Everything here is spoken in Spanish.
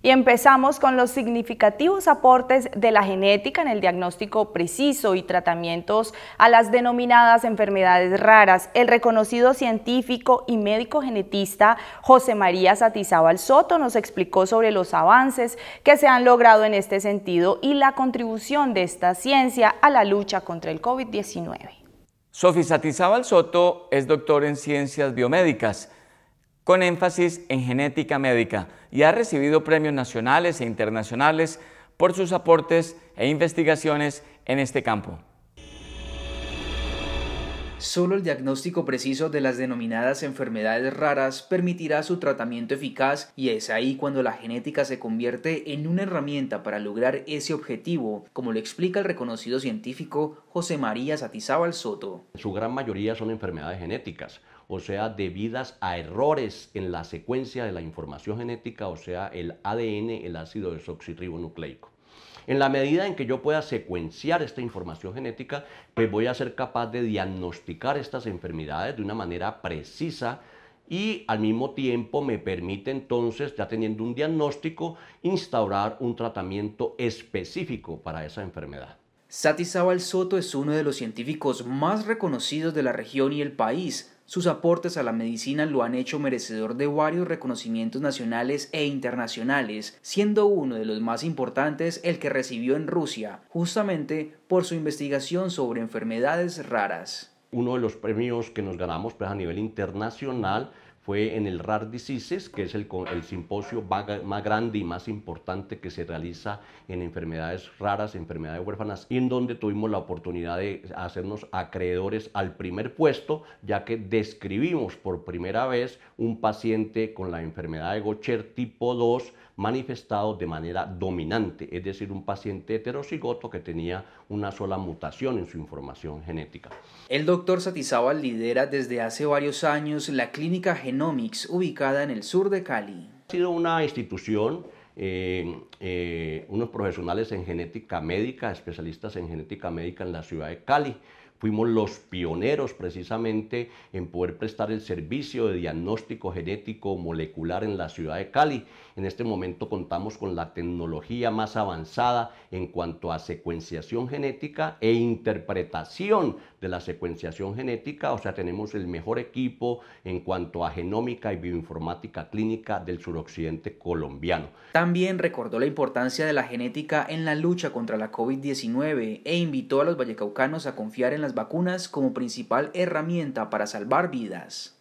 Y empezamos con los significativos aportes de la genética en el diagnóstico preciso y tratamientos a las denominadas enfermedades raras. El reconocido científico y médico genetista José María Satizábal Soto nos explicó sobre los avances que se han logrado en este sentido y la contribución de esta ciencia a la lucha contra el COVID-19. Sofi Satizábal Soto es doctor en ciencias biomédicas con énfasis en genética médica y ha recibido premios nacionales e internacionales por sus aportes e investigaciones en este campo. Solo el diagnóstico preciso de las denominadas enfermedades raras permitirá su tratamiento eficaz y es ahí cuando la genética se convierte en una herramienta para lograr ese objetivo, como lo explica el reconocido científico José María Satizábal Soto. Su gran mayoría son enfermedades genéticas, o sea, debidas a errores en la secuencia de la información genética, o sea, el ADN, el ácido desoxirribonucleico. En la medida en que yo pueda secuenciar esta información genética, pues voy a ser capaz de diagnosticar estas enfermedades de una manera precisa y al mismo tiempo me permite entonces, ya teniendo un diagnóstico, instaurar un tratamiento específico para esa enfermedad. El Soto es uno de los científicos más reconocidos de la región y el país sus aportes a la medicina lo han hecho merecedor de varios reconocimientos nacionales e internacionales, siendo uno de los más importantes el que recibió en Rusia, justamente por su investigación sobre enfermedades raras. Uno de los premios que nos ganamos pues, a nivel internacional fue en el Rare Diseases, que es el, el simposio más grande y más importante que se realiza en enfermedades raras, enfermedades huérfanas, y en donde tuvimos la oportunidad de hacernos acreedores al primer puesto, ya que describimos por primera vez un paciente con la enfermedad de Gocher tipo 2 manifestado de manera dominante, es decir, un paciente heterocigoto que tenía una sola mutación en su información genética. El doctor Satizabal lidera desde hace varios años la clínica genética Genomics, ubicada en el sur de Cali. Ha sido una institución, eh, eh, unos profesionales en genética médica, especialistas en genética médica en la ciudad de Cali, fuimos los pioneros precisamente en poder prestar el servicio de diagnóstico genético molecular en la ciudad de Cali. En este momento contamos con la tecnología más avanzada en cuanto a secuenciación genética e interpretación de la secuenciación genética, o sea, tenemos el mejor equipo en cuanto a genómica y bioinformática clínica del suroccidente colombiano. También recordó la importancia de la genética en la lucha contra la COVID-19 e invitó a los vallecaucanos a confiar en la vacunas como principal herramienta para salvar vidas.